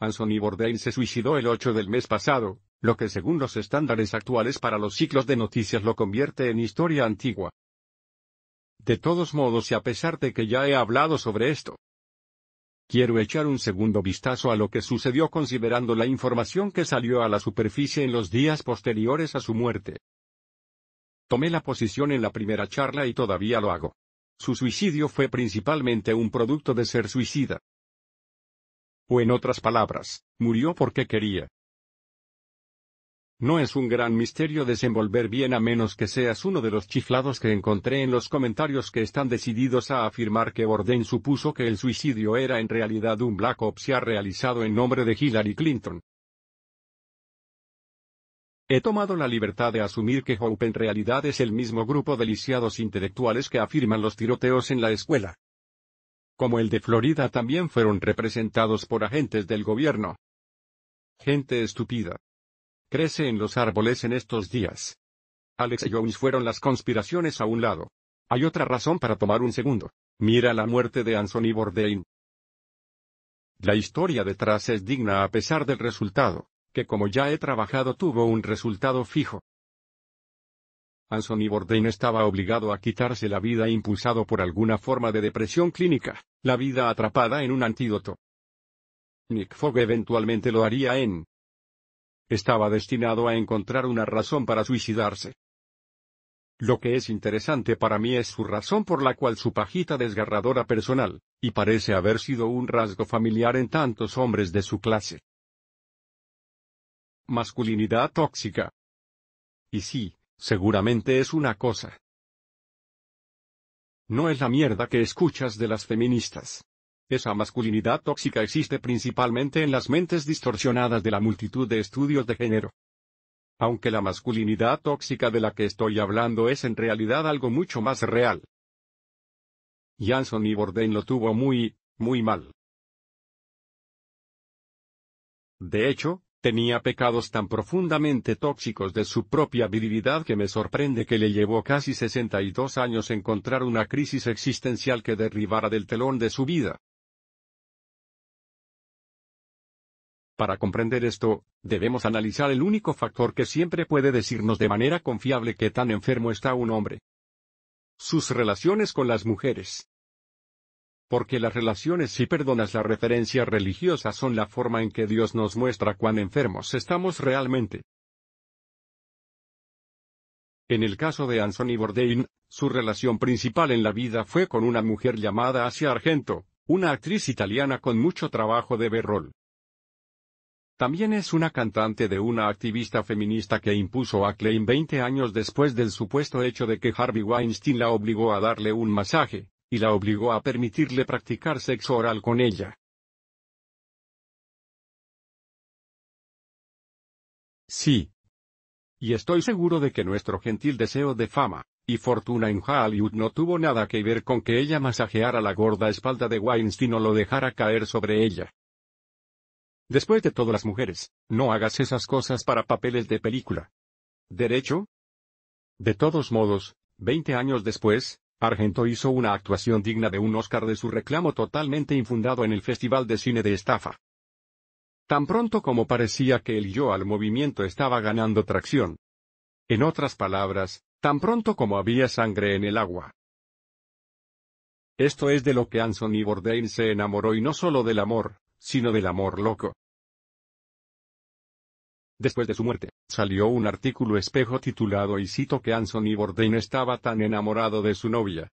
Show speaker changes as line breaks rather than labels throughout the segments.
Anthony Bourdain se suicidó el 8 del mes pasado, lo que según los estándares actuales para los ciclos de noticias lo convierte en historia antigua. De todos modos y a pesar de que ya he hablado sobre esto, quiero echar un segundo vistazo a lo que sucedió considerando la información que salió a la superficie en los días posteriores a su muerte. Tomé la posición en la primera charla y todavía lo hago. Su suicidio fue principalmente un producto de ser suicida. O en otras palabras, murió porque quería. No es un gran misterio desenvolver bien a menos que seas uno de los chiflados que encontré en los comentarios que están decididos a afirmar que Borden supuso que el suicidio era en realidad un Black Ops realizado en nombre de Hillary Clinton. He tomado la libertad de asumir que Hope en realidad es el mismo grupo de lisiados intelectuales que afirman los tiroteos en la escuela como el de Florida también fueron representados por agentes del gobierno. Gente estúpida. Crece en los árboles en estos días. Alex Jones fueron las conspiraciones a un lado. Hay otra razón para tomar un segundo. Mira la muerte de Anthony Bourdain. La historia detrás es digna a pesar del resultado, que como ya he trabajado tuvo un resultado fijo. Anthony Bourdain estaba obligado a quitarse la vida impulsado por alguna forma de depresión clínica, la vida atrapada en un antídoto. Nick Fogg eventualmente lo haría en... Estaba destinado a encontrar una razón para suicidarse. Lo que es interesante para mí es su razón por la cual su pajita desgarradora personal, y parece haber sido un rasgo familiar en tantos hombres de su clase. Masculinidad tóxica. Y sí, Seguramente es una cosa. No es la mierda que escuchas de las feministas. Esa masculinidad tóxica existe principalmente en las mentes distorsionadas de la multitud de estudios de género. Aunque la masculinidad tóxica de la que estoy hablando es en realidad algo mucho más real. janson Y borden lo tuvo muy, muy mal. De hecho, Tenía pecados tan profundamente tóxicos de su propia virilidad que me sorprende que le llevó casi 62 años encontrar una crisis existencial que derribara del telón de su vida. Para comprender esto, debemos analizar el único factor que siempre puede decirnos de manera confiable que tan enfermo está un hombre. Sus relaciones con las mujeres porque las relaciones si perdonas la referencia religiosa son la forma en que Dios nos muestra cuán enfermos estamos realmente. En el caso de Anthony Bourdain, su relación principal en la vida fue con una mujer llamada Asia Argento, una actriz italiana con mucho trabajo de berrol. También es una cantante de una activista feminista que impuso a Klein 20 años después del supuesto hecho de que Harvey Weinstein la obligó a darle un masaje y la obligó a permitirle practicar sexo oral con ella. Sí. Y estoy seguro de que nuestro gentil deseo de fama y fortuna en Hollywood no tuvo nada que ver con que ella masajeara la gorda espalda de Weinstein o lo dejara caer sobre ella. Después de todas las mujeres, no hagas esas cosas para papeles de película. ¿Derecho? De todos modos, 20 años después, Argento hizo una actuación digna de un Oscar de su reclamo totalmente infundado en el Festival de Cine de Estafa. Tan pronto como parecía que el yo al movimiento estaba ganando tracción. En otras palabras, tan pronto como había sangre en el agua. Esto es de lo que y Bourdain se enamoró y no solo del amor, sino del amor loco. Después de su muerte, salió un artículo espejo titulado y cito que Anthony Bourdain estaba tan enamorado de su novia.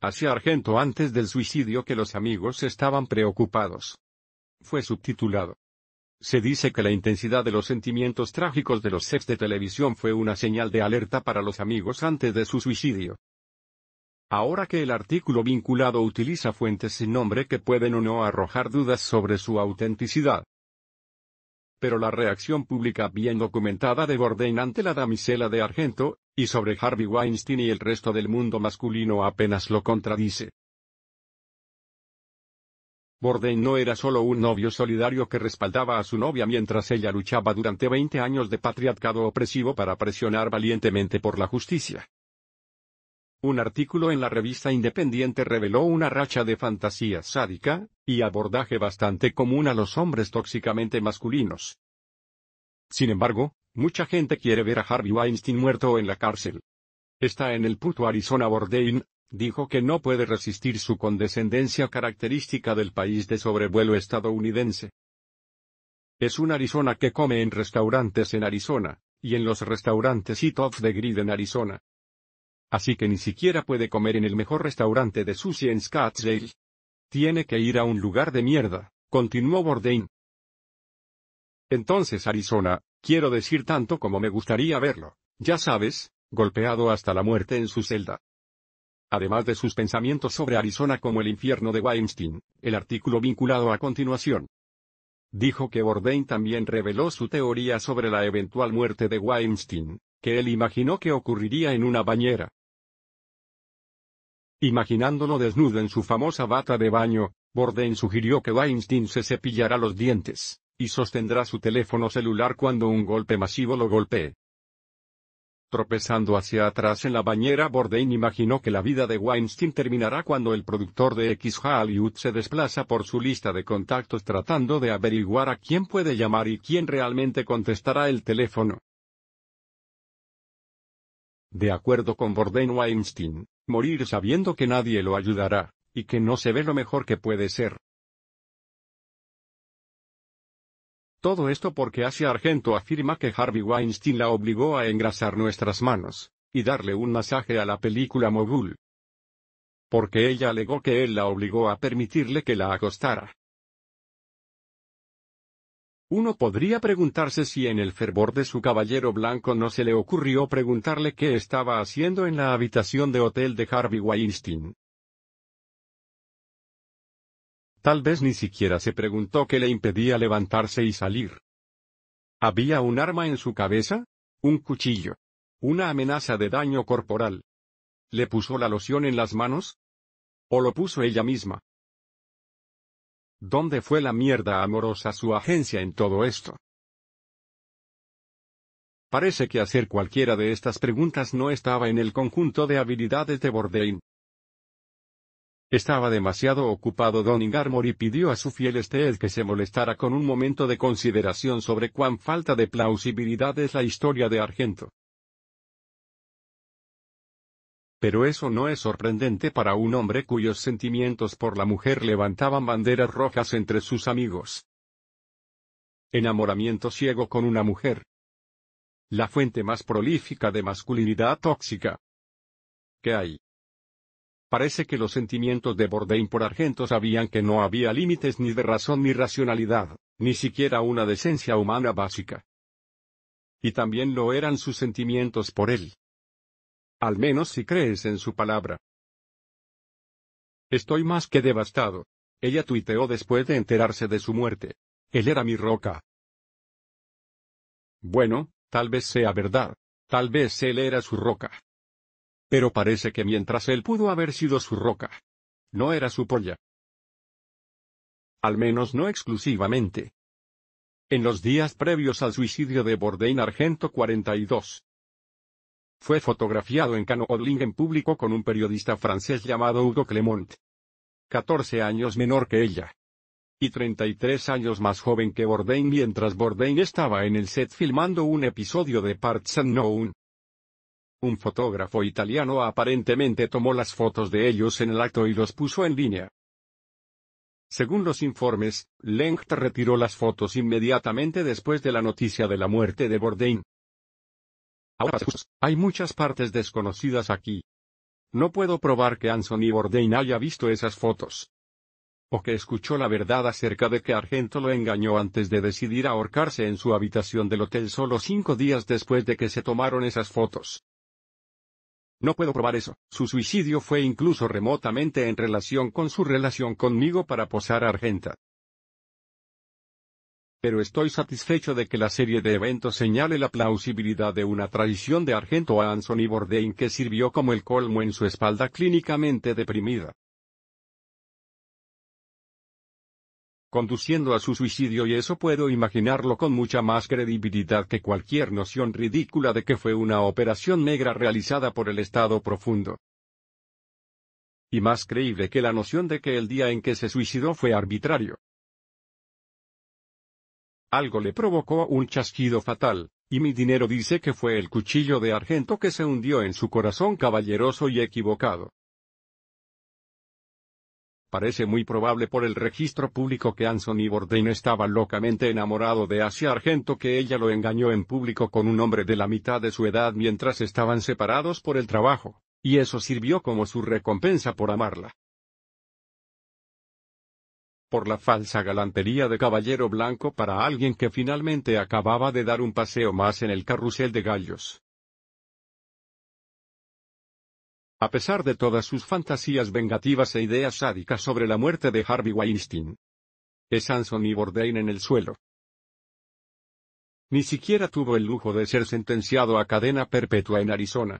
Hacia Argento antes del suicidio que los amigos estaban preocupados. Fue subtitulado. Se dice que la intensidad de los sentimientos trágicos de los sets de televisión fue una señal de alerta para los amigos antes de su suicidio. Ahora que el artículo vinculado utiliza fuentes sin nombre que pueden o no arrojar dudas sobre su autenticidad, pero la reacción pública bien documentada de Bourdain ante la damisela de Argento, y sobre Harvey Weinstein y el resto del mundo masculino apenas lo contradice. Bourdain no era solo un novio solidario que respaldaba a su novia mientras ella luchaba durante 20 años de patriarcado opresivo para presionar valientemente por la justicia. Un artículo en la revista Independiente reveló una racha de fantasía sádica, y abordaje bastante común a los hombres tóxicamente masculinos. Sin embargo, mucha gente quiere ver a Harvey Weinstein muerto en la cárcel. Está en el puto Arizona Bourdain, dijo que no puede resistir su condescendencia característica del país de sobrevuelo estadounidense. Es un Arizona que come en restaurantes en Arizona, y en los restaurantes Eat Off the Grid en Arizona. Así que ni siquiera puede comer en el mejor restaurante de sushi en Scottsdale. Tiene que ir a un lugar de mierda, continuó Bourdain. Entonces Arizona, quiero decir tanto como me gustaría verlo, ya sabes, golpeado hasta la muerte en su celda. Además de sus pensamientos sobre Arizona como el infierno de Weinstein, el artículo vinculado a continuación. Dijo que Bourdain también reveló su teoría sobre la eventual muerte de Weinstein, que él imaginó que ocurriría en una bañera. Imaginándolo desnudo en su famosa bata de baño, Borden sugirió que Weinstein se cepillará los dientes, y sostendrá su teléfono celular cuando un golpe masivo lo golpee. Tropezando hacia atrás en la bañera, Bourdain imaginó que la vida de Weinstein terminará cuando el productor de X Hollywood se desplaza por su lista de contactos tratando de averiguar a quién puede llamar y quién realmente contestará el teléfono. De acuerdo con Borden Weinstein, morir sabiendo que nadie lo ayudará, y que no se ve lo mejor que puede ser. Todo esto porque Asia Argento afirma que Harvey Weinstein la obligó a engrasar nuestras manos, y darle un masaje a la película Mogul. Porque ella alegó que él la obligó a permitirle que la acostara, uno podría preguntarse si en el fervor de su caballero blanco no se le ocurrió preguntarle qué estaba haciendo en la habitación de hotel de Harvey Weinstein. Tal vez ni siquiera se preguntó qué le impedía levantarse y salir. ¿Había un arma en su cabeza? Un cuchillo. Una amenaza de daño corporal. ¿Le puso la loción en las manos? ¿O lo puso ella misma? ¿Dónde fue la mierda amorosa su agencia en todo esto? Parece que hacer cualquiera de estas preguntas no estaba en el conjunto de habilidades de Bourdain. Estaba demasiado ocupado Don Armor y pidió a su fiel estel que se molestara con un momento de consideración sobre cuán falta de plausibilidad es la historia de Argento pero eso no es sorprendente para un hombre cuyos sentimientos por la mujer levantaban banderas rojas entre sus amigos. Enamoramiento ciego con una mujer. La fuente más prolífica de masculinidad tóxica. ¿Qué hay? Parece que los sentimientos de Bourdain por Argento sabían que no había límites ni de razón ni racionalidad, ni siquiera una decencia humana básica. Y también lo eran sus sentimientos por él al menos si crees en su palabra. Estoy más que devastado. Ella tuiteó después de enterarse de su muerte. Él era mi roca. Bueno, tal vez sea verdad. Tal vez él era su roca. Pero parece que mientras él pudo haber sido su roca, no era su polla. Al menos no exclusivamente. En los días previos al suicidio de Bordein Argento 42, fue fotografiado en Cano Odling en público con un periodista francés llamado Hugo Clement. 14 años menor que ella. Y 33 años más joven que Bourdain mientras Bourdain estaba en el set filmando un episodio de Parts Unknown. Un fotógrafo italiano aparentemente tomó las fotos de ellos en el acto y los puso en línea. Según los informes, Lengt retiró las fotos inmediatamente después de la noticia de la muerte de Bourdain. Ahora Hay muchas partes desconocidas aquí. No puedo probar que Anson y Bourdain haya visto esas fotos. O que escuchó la verdad acerca de que Argento lo engañó antes de decidir ahorcarse en su habitación del hotel solo cinco días después de que se tomaron esas fotos. No puedo probar eso. Su suicidio fue incluso remotamente en relación con su relación conmigo para posar a Argenta pero estoy satisfecho de que la serie de eventos señale la plausibilidad de una traición de Argento a y Bourdain que sirvió como el colmo en su espalda clínicamente deprimida. conduciendo a su suicidio y eso puedo imaginarlo con mucha más credibilidad que cualquier noción ridícula de que fue una operación negra realizada por el Estado profundo. Y más creíble que la noción de que el día en que se suicidó fue arbitrario. Algo le provocó un chasquido fatal, y mi dinero dice que fue el cuchillo de argento que se hundió en su corazón caballeroso y equivocado. Parece muy probable por el registro público que y Bourdain estaba locamente enamorado de Asia Argento que ella lo engañó en público con un hombre de la mitad de su edad mientras estaban separados por el trabajo, y eso sirvió como su recompensa por amarla por la falsa galantería de caballero blanco para alguien que finalmente acababa de dar un paseo más en el carrusel de gallos. A pesar de todas sus fantasías vengativas e ideas sádicas sobre la muerte de Harvey Weinstein, es y Bordain en el suelo. Ni siquiera tuvo el lujo de ser sentenciado a cadena perpetua en Arizona.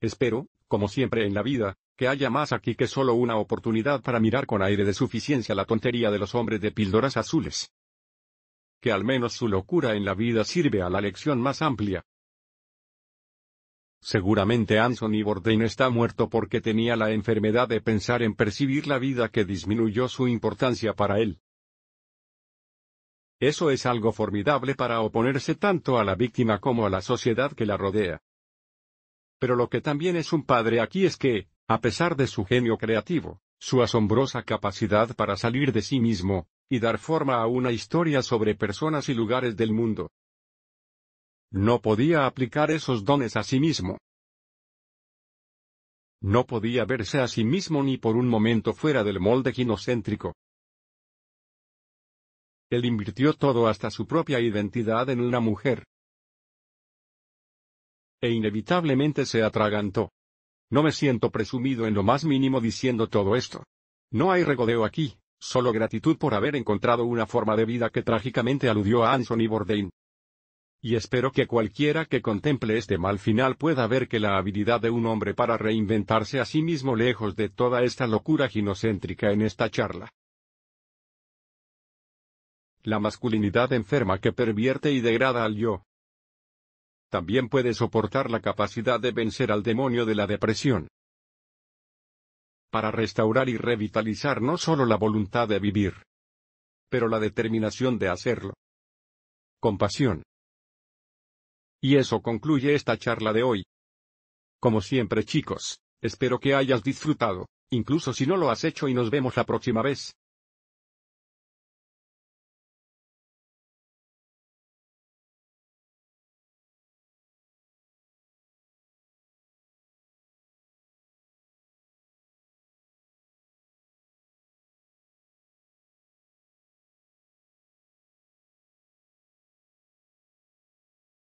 Espero, como siempre en la vida, que haya más aquí que solo una oportunidad para mirar con aire de suficiencia la tontería de los hombres de píldoras azules. Que al menos su locura en la vida sirve a la lección más amplia. Seguramente Anthony Bourdain está muerto porque tenía la enfermedad de pensar en percibir la vida que disminuyó su importancia para él. Eso es algo formidable para oponerse tanto a la víctima como a la sociedad que la rodea. Pero lo que también es un padre aquí es que, a pesar de su genio creativo, su asombrosa capacidad para salir de sí mismo, y dar forma a una historia sobre personas y lugares del mundo. No podía aplicar esos dones a sí mismo. No podía verse a sí mismo ni por un momento fuera del molde ginocéntrico. Él invirtió todo hasta su propia identidad en una mujer. E inevitablemente se atragantó. No me siento presumido en lo más mínimo diciendo todo esto. No hay regodeo aquí, solo gratitud por haber encontrado una forma de vida que trágicamente aludió a Anson y Bourdain. Y espero que cualquiera que contemple este mal final pueda ver que la habilidad de un hombre para reinventarse a sí mismo lejos de toda esta locura ginocéntrica en esta charla. La masculinidad enferma que pervierte y degrada al yo, también puede soportar la capacidad de vencer al demonio de la depresión. Para restaurar y revitalizar no solo la voluntad de vivir, pero la determinación de hacerlo. Compasión. Y eso concluye esta charla de hoy. Como siempre chicos, espero que hayas disfrutado, incluso si no lo has hecho y nos vemos la próxima vez.